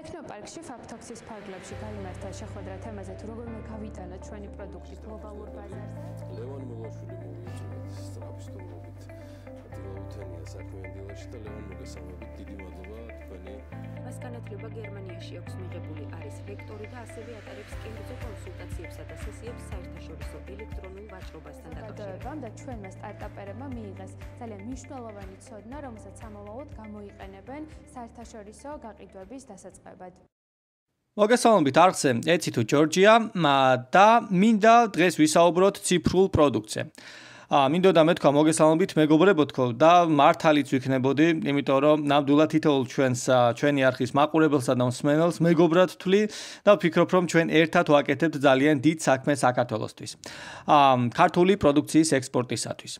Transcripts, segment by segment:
ტექნოპარკში ფაქტოქსის ფარგლებში გამართა შეხვედრა თემაზე თუ როგორ მოგავიტანა ჩვენი პროდუქტი გლობალურ ბაზარზე. ლევონ მილოშვილი მოიწვია სტრაფისტურობით. დროუთენია საქმეანდილაში და ლეონ მოგესალმებით დიდი მადლობა თქვენი მას განათლება გერმანიაში აქვს მიღებული არის ლექტორი და ასევე ატარებს კერძო კონსულტაციებსა და სესიებს საერთაშორისო ელექტრონულ ვაჭრობასთან დაკავშირებით და ჩვენმა სტარტაპერებმა მიიღეს ძალიან მნიშვნელოვანი ცოდნა რომელსაც სამომავლოდ გამოიყენებენ საერთაშორისო გაყიდვების დასაწყებად მოგესალმებით არხზე ეცი თუ ჯორჯია და მინდა დღეს ვისაუბროთ ციფრულ პროდუქტზე მინდოდა მეთქვა მოგესალმებით მეგობრებო თქო და მართალიც ვიქნებოდი იმიტომ რომ ნამდვილად თითოეულ ჩვენს ჩვენი არქის მაყურებელსა და მსმენელს მეგობრად თვლი და ვფიქრობ რომ ჩვენ ერთად ვაკეთებთ ძალიან დიდ საქმეს საქართველოსთვის ქართული პროდუქციის ექსპორტისათვის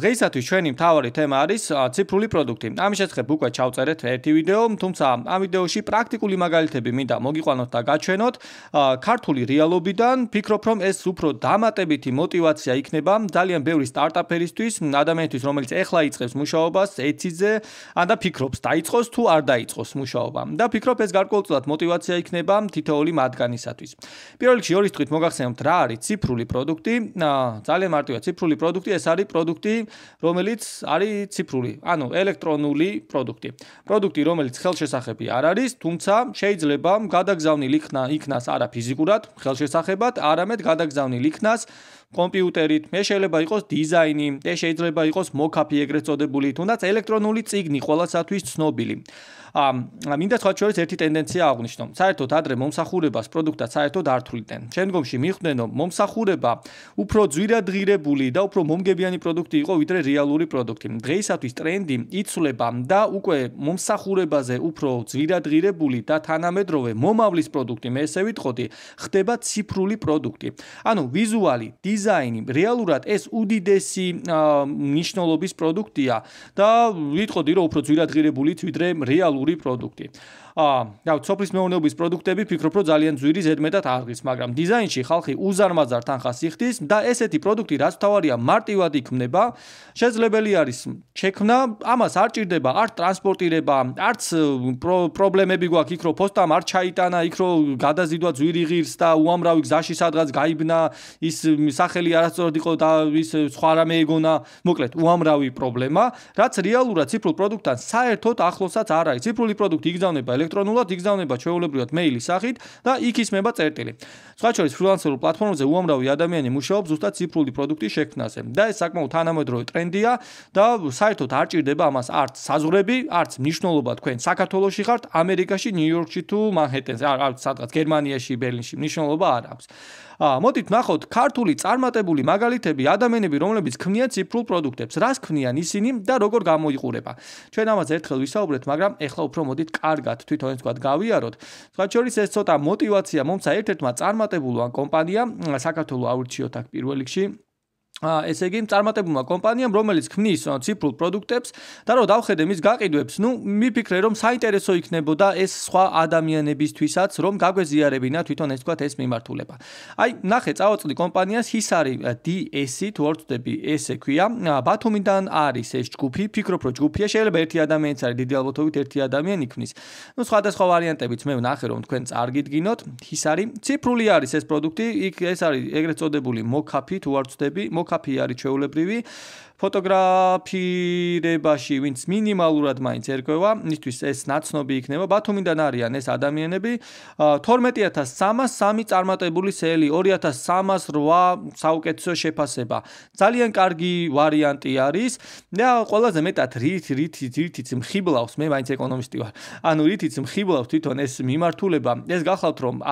დღეისათვის ჩვენი მთავარი თემა არის ციფრული პროდუქტი ამის შესახებ უკვე ჩავწერეთ ერთი ვიდეო თუმცა ამ ვიდეოში პრაქტიკული მაგალითები მინდა მოგიყვანოთ და გაჩვენოთ ქართული რეალობიდან ვფიქრობ რომ ეს უფრო დამატებითი мотиваცია იქნება ძალიან ბევრი ბევრი სტარტაპერისთვის, ადამიანისთვის, რომელიც ახლა იწყებს მუშაობას, ეთიზე, ან და ფიქრობს, დაიწყოს თუ არ დაიწყოს მუშაობა. და ფიქრობ ეს გარკვეულწილად мотиваცია იქნება თითოეული მათგანისათვის. პირველ რიგში ორი სიტყვით მოგახსენებთ, რა არის ციფრული პროდუქტი. ძალიან მარტივია, ციფრული პროდუქტი ეს არის პროდუქტი, რომელიც არის ციფრული, ანუ ელექტრონული პროდუქტი. პროდუქტი, რომელიც ხელშესახები არ არის, თუმცა შეიძლება გადაგზავნილ იქნა იქნას არა ფიზიკურად, ხელშესახებად, არამედ გადაგზავნილ იქნას კომპიუტერით, მე შეიძლება იყოს დიზაინი, მე შეიძლება იყოს მოკაფი ეგრეთ წოდებული, თუნდაც ელექტრონული ციგნი ყოველასათვის ცნობილი. ა მინდა თქვა შორის ერთი ტენდენცია აღვნიშნო. საერთოდ ადრე მომსახურებას პროდუქტად საერთოდ არ თვლიდნენ. შემდგომში მიხვდნენ, რომ მომსახურება უფრო ძვირადღირებული და უფრო მომგებიანი პროდუქტი იყო ვიდრე რეალური პროდუქტი. დღეისათვის ტრენდი იცვლება და უკვე მომსახურებაზე უფრო ძვირადღირებული და თანამედროვე მომავლის პროდუქტი მე ესე ვიტყოდი, ხდება ციფრული პროდუქტი. ანუ ვიზუალი, დიზაინი დიზაინი რეალურად ეს უდიდესი მნიშვნელობის პროდუქტია და ვიტყოდი რომ უფრო ძვირადღირებულით ვიდრე რეალური პროდუქტი აა სოფლის მეურნეობის პროდუქტები ფიქრობ რო ძალიან ძვირი ზედმეტად აღდგის, მაგრამ დიზაინში ხალხი უზარმაზარ თანხას იხდის და ესეთი პროდუქტი რაც თავარია მარტივად იქმნება, შეიძლება არის ჩექმნა, ამას არ ჭირდება არც ტრანსპორტირება, არც პრობლემები გვაქვს იქ რო ფოსტამ არ ჩაიტანა, იქ რო გადაზიდვა ძვირი ღირს და უამრავი გზაში სადღაც გაიბნა, ის სახელი არასწორად იყო და ის სხვა რამე ეგონა, მოკლედ უამრავი პრობლემა, რაც რეალურად ციფრულ პროდუქტთან საერთოდ ახლოსაც არ არის. ციფრული პროდუქტი იგზავნება ელექტრონულად იგზავნება ჩვეულებრივად მეილის სახით და იქ ისმება წერტილი. სხვა შორის ფრილანსერულ პლატფორმაზე უამრავი ადამიანი მუშაობს ზუსტად ციფრული პროდუქტის შექმნაზე და ეს საკმაოდ თანამედროვე ტრენდია და საერთოდ არ ჭირდება ამას არც საზღვრები, არც მნიშვნელობა თქვენ საქართველოსში ხართ, ამერიკაში, ნიუ-იორკში თუ მანჰეტენზე, არ არც სადღაც გერმანიაში, ბერლინში მნიშვნელობა არ აქვს. მოდით ნახოთ ქართული წარმატებული მაგალითები ადამიანები რომლებიც ქმნიან ციფრულ პროდუქტებს რას ქმნიან ისინი და როგორ გამოიყურება ჩვენ ამას ერთხელ ვისაუბრეთ მაგრამ ეხლა უფრო მოდით კარგად თვითონ თქვა გავიაროთ სხვა შორის ეს ცოტა мотиваცია მომცა ერთ-ერთმა წარმატებულო ან კომპანია საქართველოს აურჩიოთაკ პირველ რიგში აა ესე იგი წარმატებულმა კომპანიამ რომელიც ქმნის ციფრულ პროდუქტებს და რომ დავხედე მის გაყიდვებს, ნუ მიფიქრე რომ საინტერესო იქნებოდა ეს სხვა ადამიანებისთვისაც რომ გაგვეზიარებინა თვითონ ეს თქვა ეს მიმართულება. აი ნახე წავაწყდი კომპანიას Hisari DS თორთდები ესე ქვია. ბათუმიდან არის ეს ჯგუფი, ფიქრობ რომ ჯგუფია, შეიძლება ერთი ადამიანიც არის დიდი ალბათობით ერთი ადამიანი ქმნის. ნუ სხვადასხვა ვარიანტებით მე ნახე რომ თქვენ წარგიდგინოთ Hisari ციფრული არის ეს პროდუქტი, იქ ეს არის ეგრეთ წოდებული მოკაფი თორთდები, მოკ ფეხბურთკაფეა რჩეულებრივი. ფოტოგრაფირებაში ვინც მინიმალურად მაინც ერგვა, ისთვის ეს ნაცნობი იქნება. ბათუმიდან არიან ეს ადამიანები. 12303 წარმატებული სელი, 2308 საუკეთესო შეფასება. ძალიან კარგი ვარიანტი არის. და ყველაზე მეტად რით რითი რითიც მხიბლავს მე მაინც ეკონომისტი ვარ. ანუ რითიც მხიბლავს თვითონ ეს მიმართულება. ეს გახლავთ რომ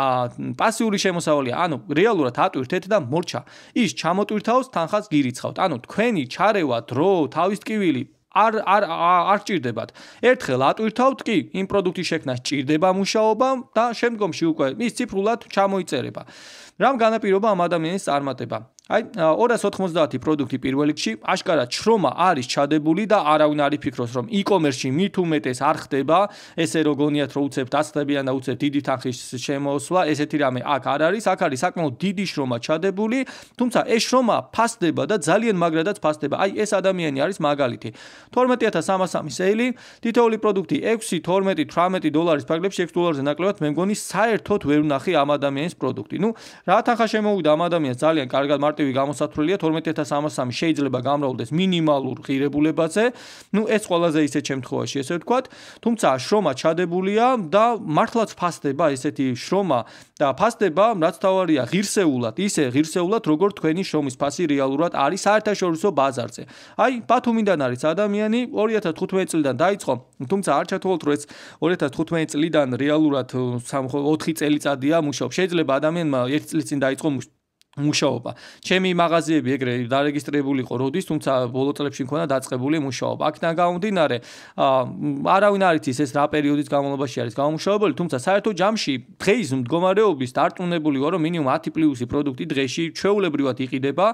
პასიური შემოსავალია, ანუ რეალურად ატვირთეთ და მორჩა. ის ჩამოტვირთავს თანხას გირიცხავთ. ანუ თქვენი ჩარე გარევა დრო თავის ტკივილი არ არ არ ჭირდებათ. ერთხელ ატვირთავთ კი იმ პროდუქტის შექმნას ჭირდება მუშაობა და შემდგომში უკვე ის ციფრულად ჩამოიწერება. რამ განაპირობა ამ ადამიანის წარმატება? აი 290 პროდუქტი პირველ რიგში აშკარა ჩრომა არის ჩადებული და არავინ არ იფიქროს რომ e-commerce-ში მით უმეტეს არ ხდება ესე როგონიათ რომ უცებ დაცხდებიან და უცებ დიდი თანხის შემოსვლა ესეთი რამე აქ არ არის აქ არის საკმაოდ დიდი შრომა ჩადებული თუმცა ეს შრომა ფასდება და ძალიან მაგრადაც ფასდება აი ეს ადამიანი არის მაგალითი 12300 სეილი თითოეული პროდუქტი 6 12 18 დოლარის ფაგლებში 6 დოლარზე ნაკლებად მე მგონი საერთოდ ვერ ვნახი ამ ადამიანის პროდუქტი ნუ რა თანხა შემოვიდა ამ ადამიანს ძალიან კარგად მარტო ნორმატივი გამოსათვლელია 12303 შეიძლება გამრავლდეს მინიმალურ ღირებულებაზე. ნუ ეს ყველაზე ისეთ შემთხვევაში, ესე ვთქვათ, თუმცა შრომა ჩადებულია და მართლაც ფასდება ესეთი შრომა და ფასდება, რაც თავარია ღირსეულად, ისე ღირსეულად, როგორც თქვენი შრომის ფასი რეალურად არის საერთაშორისო ბაზარზე. აი, ბათუმიდან არის ადამიანი 2015 წლიდან დაიწყო, თუმცა არ ჩათვალოთ, რომ ეს 2015 წლიდან რეალურად 4 წელიწადია მუშაობს. შეიძლება ადამიანმა 1 წელიწადში დაიწყო მუშაობა მუშაობა. ჩემი მაღაზიები ეგრე დარეგისტრირებულიყო როდის, თუმცა ბოლო წლებში მქონდა დაწყებული მუშაობა. აქნა გამომდინარე, ა არავინ არ იცის ეს რა პერიოდის განმავლობაში არის გამომუშავებელი, თუმცა საერთო ჯამში დღეის მდგომარეობის დარწმუნებული ვარ, რომ მინიმუმ 10 პლუსი პროდუქტი დღეში ჩვეულებრივად იყიდება.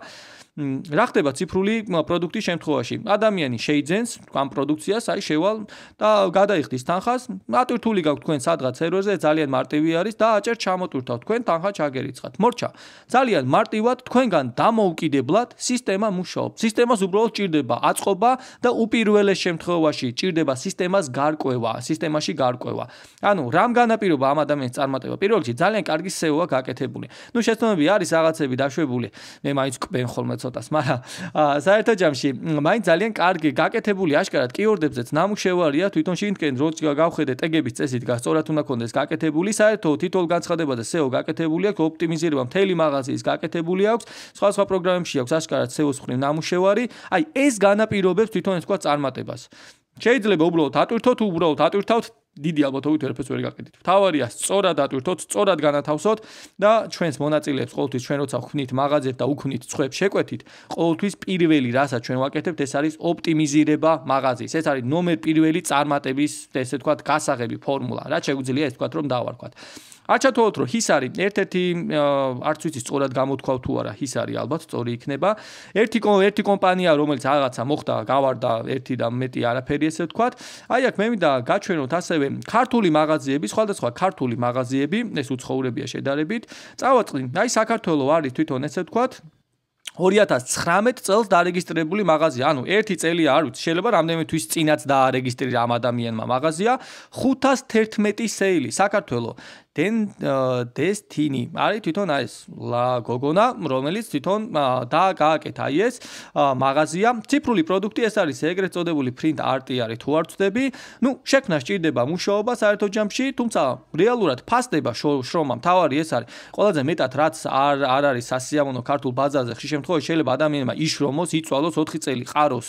რა ხდება ციფრული პროდუქტის შემთხვევაში? ადამიანი შეიძენს ამ პროდუქციას, აი შევალ და გადაიხდის თანხას, ატვირთული გაქვთ თქვენ სადღაც სერვერზე ძალიან მარტივი არის და აჭერ ჩამოტვირთავთ თქვენ თანხა ჩაგერიცხათ. მორჩა, ძალიან მარტივად თქვენგან დამოუკიდებლად სისტემა მუშაობს. სისტემას უბრალოდ ჭირდება აწყობა და უპირველეს შემთხვევაში ჭირდება სისტემას გარკვევა, სისტემაში გარკვევა. ანუ რამ განაპირობა ამ ადამიანს წარმატება? პირველ რიგში ძალიან კარგი SEO-ა გაკეთებული. ნუ შეცნობები არის რაღაცები დაშვებული. მე მაინც კვენ ხოლმე ცოტას, მაგრამ საერთო ჯამში მაინც ძალიან კარგი გაკეთებული აშკარად კიორდებზეც ნამუშევარია თვითონ შინკენ როგორც გავხედე ტეგების წესით გასწორად უნდა კონდეს გაკეთებული, საერთო თითოეულ განცხადებას და SEO გაკეთებული აქვს, ოპტიმიზირება მთელი მაღაზიის გაკეთებული აქვს, სხვა სხვა პროგრამებში აქვს აშკარად SEO-ს ხრი ნამუშევარი, აი ეს განაპირობებს თვითონ ეს თქვა წარმატებას. შეიძლება უბრალოდ ატვირთოთ, უბრალოდ ატვირთავთ დიდი ალბათობით ვერაფერს ვერ გაყიდით. თავარია სწორად ატვირთოთ, სწორად განათავსოთ და ჩვენს მონაწილეებს ყოველთვის ჩვენ როცა ვქნით მაღაზიებს და უქნით ცხვებს შეკვეთით, ყოველთვის პირველი რასაც ჩვენ ვაკეთებთ, ეს არის ოპტიმიზირება მაღაზიის. ეს არის ნომერ პირველი წარმატების, ესე ვთქვათ, გასაღები ფორმულა, რაც შეგვიძლია ეს ვთქვათ რომ დავარქვათ. აჩათოთ რომ ის არის ერთ-ერთი არც ვიცი სწორად გამოთქვავ თუ არა ის არის ალბათ სწორი იქნება ერთი ერთი კომპანია რომელიც რაღაცა მოხდა გავარდა ერთი და მეტი არაფერი ესე ვთქვათ აი აქ მე მინდა გაჩვენოთ ასევე ქართული მაღაზიები, სხვადასხვა ქართული მაღაზიები, ეს უცხოურებია შედარებით, წავაწყდნენ. აი საქართველო არის თვითონ ესე ვთქვათ 2019 წელს დარეგისტრირებული მაღაზია, ანუ ერთი წელი არ უც, შეიძლება რამდენი თვის წინაც დაარეგისტრირა ამ ადამიანმა მაღაზია 511 სეილი საქართველოს. den destiny არის თვითონ ეს la gogona რომელიც თვითონ და გააკეთა ეს მაღაზია ციფრული პროდუქტი ეს არის ეგრეთ წოდებული print art-ი არის თუ არ ვწდები ну შექმნა სჭირდება მუშაობა საერთო ჯამში თუმცა რეალურად ფასდება შრომა მთავარი ეს არის ყველაზე მეტად რაც არ არ არის სასიამოვნო ქართულ ბაზარზე ხშირ შემთხვევაში შეიძლება ადამიანმა იშრომოს იწვალოს 4 წელი ყაროს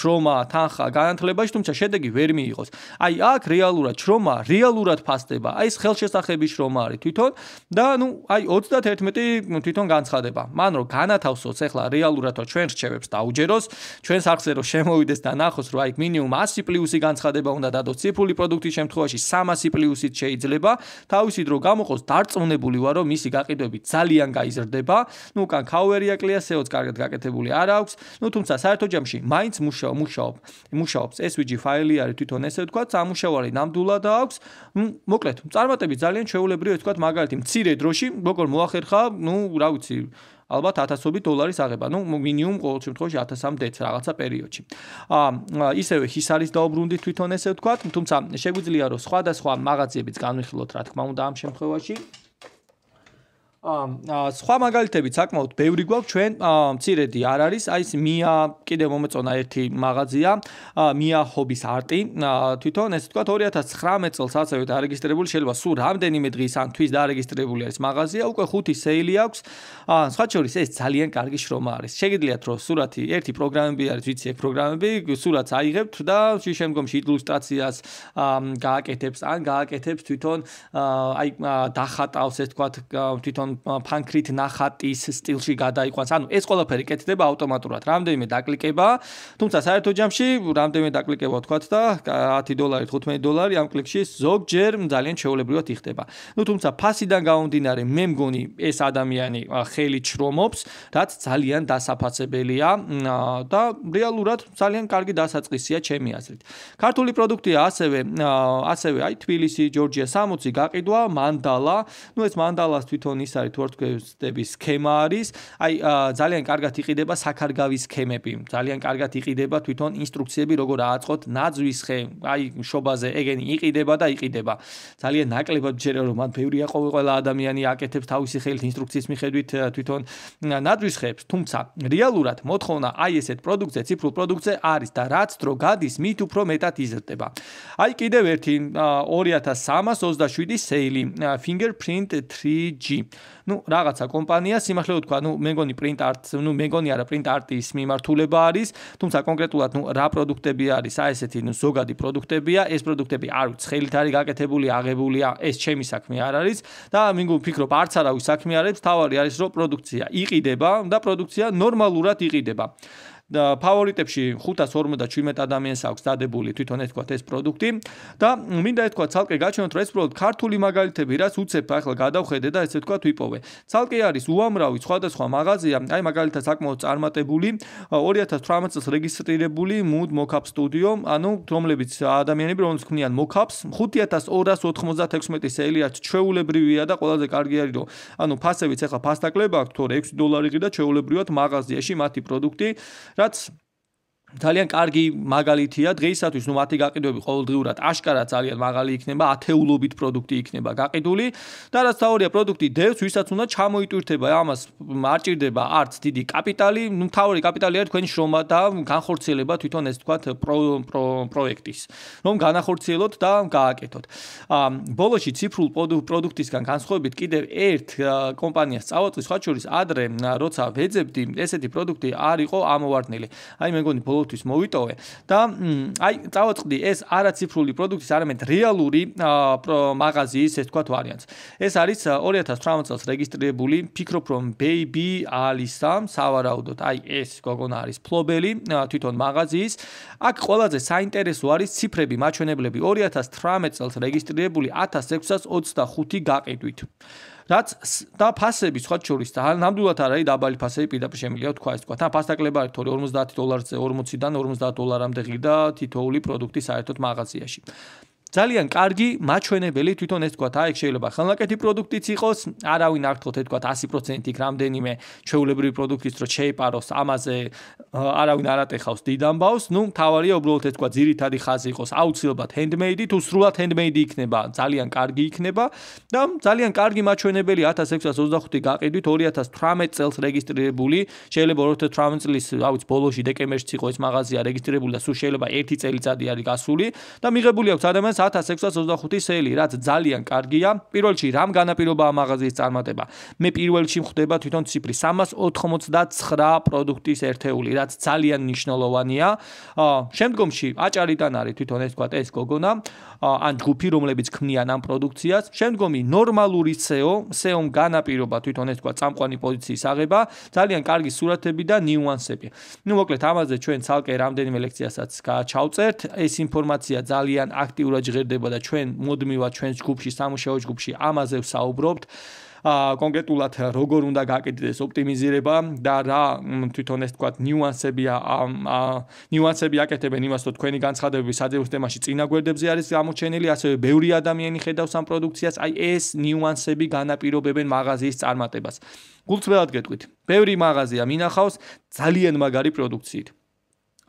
შრომა თანხა განათლებაში თუმცა შედეგი ვერ მიიღოს აი აქ რეალურად შრომა რეალურად ფასდება აი ეს ხელ შესახები შრომა არის თვითონ და ნუ აი 31 თვითონ განცხადება. მან რომ განათავსოს ახლა რეალურად რა ჩვენ რჩევებს დაუჯეროს, ჩვენს არხზე რომ შემოვიდეს და ნახოს რომ აი მინიმუმ 100 პლუსი განცხადება უნდა დადოთ ციფრული პროდუქტის შემთხვევაში 300 პლუსით შეიძლება. თავისი დრო გამოყოს დარწმუნებული ვარ რომ მისი გაყიდვები ძალიან გაიზარდება. ნუ კან ქაუერია კლიასეოც კარგად გაკეთებული არ აქვს. ნუ თუმცა საერთო ჯამში მაინც მუშაობ მუშაობ მუშაობს SVG ფაილი არის თვითონ ესე ვთქვა, სამუშაო არის ნამდვილად აქვს. მოკლედ, წარმატებ ფაქტები ძალიან შეუულებრივი თქვა მაგალითი მცირე დროში როგორ მოახერხა ну რა ვიცი ალბათ 1000ობით დოლარის აღება. ნუ მინიმუმ ყოველ შემთხვევაში 1000-მდეც რაღაცა პერიოდში. აა ისევე ის არის დაუბრუნდი თვითონ ესე ვთქვა, თუმცა შეგვიძლია რომ სხვადასხვა მაღაზიებიც განვიხილოთ რა თქმა უნდა ამ შემთხვევაში. სხვა მაგალითები საკმაოდ ბევრი გვაქვს ჩვენ მცირედი არ არის აი ეს მია კიდე მომეწონა ერთი მაღაზია მია ჰობის არტი თვითონ ესე თქვა 2019 წელს ასევე დარეგისტრირებული შეიძლება სულ რამდენიმე დღის ან თვის დარეგისტრირებული არის მაღაზია უკვე 5 სეილი აქვს სხვა შორის ეს ძალიან კარგი შრომა არის შეგიძლიათ რომ სურათი ერთი პროგრამები არის ვიცი ეს პროგრამები სურათს აიღებთ და შე შემდგომში ილუსტრაციას გააკეთებს ან გააკეთებს თვითონ აი დახატავს ეს თქვა თვითონ ფანქრით ნახატის სტილში გადაიყვანს. ანუ ეს ყველაფერი კეთდება ავტომატურად. რამდენიმე დაკლიკება, თუმცა საერთო ჯამში რამდენიმე დაკლიკება ვთქვათ და 10 დოლარი, 15 დოლარი ამ კლიკში ზოგჯერ ძალიან შეუძლებლად იხდება. ნუ თუმცა ფასიდან გამომდინარე, მე მგონი ეს ადამიანი ხელი ჩრომობს, რაც ძალიან დასაფასებელია და რეალურად ძალიან კარგი დასაწყისია ჩემი აზრით. ქართული პროდუქტია ასევე ასევე აი თბილისი, ჯორჯია 60 გაყიდვა, მანდალა. ნუ ეს მანდალას თვითონ ის არის თუ არ თქვენდები სქემა არის. აი ძალიან კარგად იყიდება საქარგავის სქემები. ძალიან კარგად იყიდება თვითონ ინსტრუქციები როგორ აწყოთ ნაძვის ხე. აი შობაზე ეგენი იყიდება და იყიდება. ძალიან ნაკლებად შეიძლება რომ მან ბევრი აყვი ყველა ადამიანი აკეთებს თავისი ხელით ინსტრუქციის მიხედვით თვითონ ნაძვის ხებს, თუმცა რეალურად მოთხოვნა აი ესეთ პროდუქტზე, ციფრულ პროდუქტზე არის და რაც დრო გადის, მით უფრო მეტად იზრდება. აი კიდევ ერთი 2327 სეილი fingerprint 3G ну რაღაცა კომპანია სიმართლე ვთქვა ну მე მგონი პრინტ არტ ну მე მგონი არა პრინტ არტის მიმართულება არის თუმცა კონკრეტულად ну რა პროდუქტები არის აი ესეთი ну ზოგადი პროდუქტებია ეს პროდუქტები არ ვიცი ხელით არის გაკეთებული აღებულია ეს ჩემი საქმე არ არის და მე მგონი ფიქრობ არც არავის საქმე არ არის თავარი არის რომ პროდუქცია იყიდება და პროდუქცია ნორმალურად იყიდება ფავორიტებში 557 ადამიანს აქვს დადებული თვითონ ეს თქვა ეს პროდუქტი და მინდა ეს თქვა ცალკე გაჩვენოთ რომ ეს უბრალოდ ქართული მაგალითები რაც უცებ ახლა გადავხედე და ესე თქვა ვიპოვე ცალკე არის უამრავი სხვადასხვა მაღაზია აი მაგალითად საკმაოდ წარმატებული 2018 წელს რეგისტრირებული mood mockup studio ანუ რომლებიც ადამიანები რომელიც ქმნიან mockups 5296 სელიარც ჩეულებრივია და ყველაზე კარგი არის რომ ანუ ფასებიც ახლა ფასდაკლება აქვს თორე 6 დოლარი ღირდა ჩეულებრივად მაღაზიაში მათი პროდუქტი That's ძალიან კარგი მაგალითია დღეისათვის ნუ მათი გაყიდვები ყოველდღურად აშკარა ძალიან მაგალი იქნება ათეულობით პროდუქტი იქნება გაყიდული და რაც თავია პროდუქტი დევს ვისაც უნდა ჩამოიტვირთება ამას არ ჭირდება არც დიდი კაპიტალი ნუ თავი კაპიტალია თქვენი შრომა და განხორციელება თვითონ ეს თქვა პროექტის რომ განახორციელოთ და გააკეთოთ ბოლოში ციფრულ პროდუქტისგან განსხვავებით კიდევ ერთ კომპანიას წავაწყვის ხაჩურის ადრე როცა ვეძებდი ესეთი პროდუქტი არ იყო ამოვარდნილი აი მე მგონი ყოველთვის მოვიტოვე და აი წავაწყდი ეს არაციფრული პროდუქტის არამედ რეალური მაღაზიის ეს თქვა ვარიანტს. ეს არის 2018 წელს რეგისტრირებული ფიქრობ რომ Baby Alisa სავარაუდოდ აი ეს გოგონა არის ფლობელი თვითონ მაღაზიის. აქ ყველაზე საინტერესო არის ციფრები, მაჩვენებლები 2018 წელს რეგისტრირებული 1625 გაყიდვით. რაც და ფასები სხვა შორის და ნამდვილად არ არის დაბალი ფასები პირდაპირ შემიძლია თქვა ეს თქვა და ფასდაკლება არის თორე 50 დოლარზე 40-დან 50 დოლარამდე ღირდა თითოული პროდუქტი საერთოდ მაღაზიაში ძალიან კარგი მაჩვენებელი თვითონ ეს თქვა აი შეიძლება ხელნაკეთი პროდუქტიც იყოს არავინ არ თქოთ თქვა 100%-ით რამდენიმე ჩეულებრივი პროდუქტის რო შეიპაროს ამაზე არავინ არატეხავს დიდამბავს ნუ თავარია უბრალოდ ეს თქვა ძირითადი ხაზი იყოს აუცილებლად ჰენდმეიდი თუ სრულად ჰენდმეიდი იქნება ძალიან კარგი იქნება და ძალიან კარგი მაჩვენებელი 1625 გაყიდვით 2018 წელს რეგისტრირებული შეიძლება 2018 წლის აი ვიცი ბოლოში დეკემბერში იყო ეს მაღაზია რეგისტრირებული და სულ შეიძლება 1 წელიწადი არის გასული და მიღებული აქვს ადამიანს 1625 სელი, რაც ძალიან კარგია. პირველში რამ განაპირობაა მაღაზიის წარმატება? მე პირველში მხვდება თვითონ ციფრი 389 პროდუქტის ერთეული, რაც ძალიან მნიშვნელოვანია. შემდგომში აჭარიდან არის თვითონ ეს თქვა ეს გოგონა, ან ჯგუფი, რომლებიც ქმნიან ამ პროდუქციას. შემდგომი ნორმალური SEO, SEO-მ განაპირობა თვითონ ეს თქვა წამყვანი პოზიციის აღება, ძალიან კარგი სურათები და ნიუანსები. ну, მოკლედ, ამაზე ჩვენ ცალკე რამდენიმე ლექციასაც გააჩავწერთ. ეს ინფორმაცია ძალიან აქტიურად ჯერდება და ჩვენ მოდმივა ჩვენს ჯგუფში, სამუშაო ჯგუფში ამაზე ვსაუბრობთ. ა კონკრეტულად როგორ უნდა გააკეთდეს ოპტიმიზირება და რა თვითონ ეს თქვა ნიუანსებია ნიუანსები აკეთებენ იმას რომ თქვენი განცხადებები საძიუსტემაში წინაგვერდებზე არის გამოჩენილი ასევე ბევრი ადამიანი ხედავს ამ პროდუქციას აი ეს ნიუანსები განაპირობებენ მაღაზიის წარმატებას გულწრფელად გეტყვით ბევრი მაღაზია მინახავს ძალიან მაგარი პროდუქციით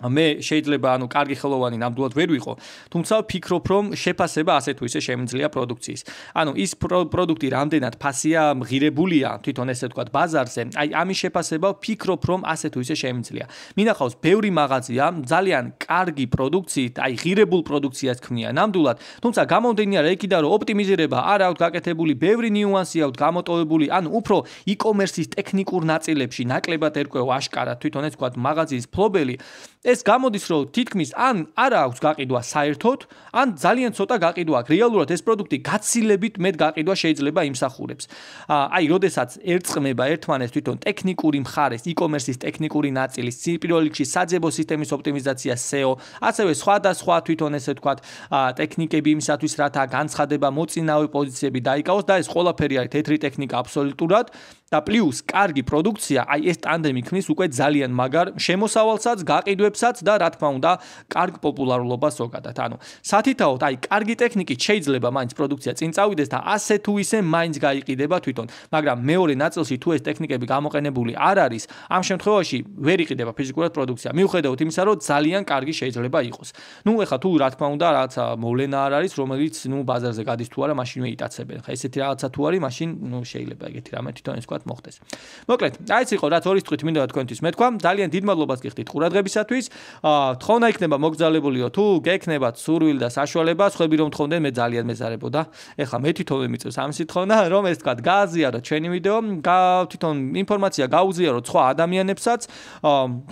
მე შეიძლება ანუ კარგი ხელოვანი ნამდვილად ვერ ვიყო, თუმცა ვფიქრობ, რომ შეფასება ასე თუ ისე შემიძლია პროდუქციის. ანუ ის პროდუქტი რამდენად ფასია მღირებულია თვითონ ესე თქვა ბაზარზე, აი ამის შეფასება ვფიქრობ, რომ ასე თუ ისე შემიძლია. მინახავს ბევრი მაღაზია ძალიან კარგი პროდუქციით, აი ღირებულ პროდუქციას ქმნია ნამდვილად, თუმცა გამონდენია რა იქიდან რომ ოპტიმიზირება არ აქვს გაკეთებული, ბევრი ნიუანსი აქვს გამოტოვებული, ანუ უფრო e-commerce-ის ტექნიკურ ნაწილებში ნაკლებად ერკვევა აშკარა თვითონ ეს თქვა მაღაზიის ფლობელი ეს გამოდის რომ თითქმის ან არა აქვს გაყიდვა საერთოდ, ან ძალიან ცოტა გაყიდვა აქვს. რეალურად ეს პროდუქტი გაცილებით მეტ გაყიდვა შეიძლება იმსახურებს. აი, როდესაც ერწმება ერთმანეთს თვითონ ტექნიკური მხარეს, e-commerce-ის ტექნიკური ნაწილის, პირველ რიგში საძებო სისტემის ოპტიმიზაცია SEO, ასევე სხვადასხვა თვითონ ესე თქვათ, ტექნიკები იმისათვის, რათა განცხადება მოწინავე პოზიციები დაიკავოს და ეს ყველაფერი არის თეთრი ტექნიკა აბსოლუტურად. და პლუს კარგი პროდუქცია, აი ეს ტანდემი ქმნის უკვე ძალიან მაგარ შემოსავალსაც, გაყიდვებსაც და რა თქმა უნდა, კარგ პოპულარულობას ზოგადად. ანუ სათითაოდ, აი კარგი ტექნიკით შეიძლება მაინც პროდუქცია წინ წავიდეს და ასე თუ ისე მაინც გაიყიდება თვითონ, მაგრამ მეორე ნაწილში თუ ეს ტექნიკები გამოყენებული არ არის, ამ შემთხვევაში ვერ იყიდება ფიზიკურად პროდუქცია. მიუხედავთ იმისა, რომ ძალიან კარგი შეიძლება იყოს. ნუ ეხლა თუ რა თქმა უნდა, რაღაცა მოვლენა არ არის, რომელიც ნუ ბაზარზე გადის თუ არა, მაშინ მე იტაცებენ. ხა ესეთი რაღაცა თუ არის, მაშინ ნუ შეიძლება ეგეთი რამე თვითონ ის თქვა. ამათ მოხდეს. მოკლედ, აიც იყო რაც ორი თვით მინდა თქვენთვის მეთქვა. ძალიან დიდ მადლობას გიხდით ყურადღებისათვის. თხოვნა იქნება მოგზალებულიო თუ გექნებათ სურვილი და საშუალება, ხვები რომ თხოვდნენ მე ძალიან მეზარებოდა. ეხლა მე თვითონ მიწევს ამ სიტყვონა, რომ ეს თქვა გააზიარო ჩემი ვიდეო, თვითონ ინფორმაცია გააუზიარო სხვა ადამიანებსაც.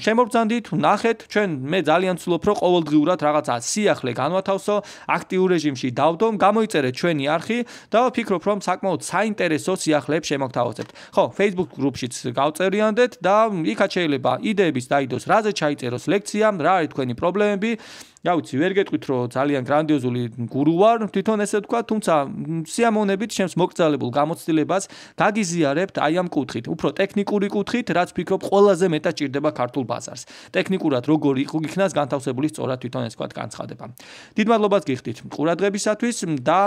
შემოგბრძანდით, ნახეთ, ჩვენ მე ძალიან ცდილობ რო ყოველდღიურად რაღაცა სიახლე განვათავსო, აქტიურ რეჟიმში დავდო, გამოიწერე ჩვენი არქი და ვფიქრობ რომ საკმაოდ საინტერესო სიახლეებს შემოგთავაზებთ. ხო ხო, Facebook group-შიც გავწერიანდეთ და იქაც შეიძლება იდეების დაიდოს, რაზე ჩაიწეროს ლექცია, რა არის თქვენი პრობლემები. რა ვიცი, ვერ გეტყვით, რომ ძალიან გრანდიოზული გურუ ვარ, თვითონ ესე თქვა, თუმცა სიამონებით შენს მოკრძალებულ გამოცდილებას გაგიზიარებთ აი ამ კუთხით, უფრო ტექნიკური კუთხით, რაც ფიქრობ ყველაზე მეტად ჭირდება ქართულ ბაზარს. ტექნიკურად როგორ იქნას განთავსებული სწორად თვითონ ესე თქვა განცხადება. დიდ მადლობას გიხდით ყურადღებისათვის და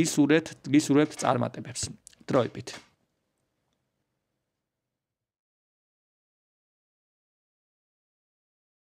გისურვებთ, გისურვებთ წარმატებებს. დროებით.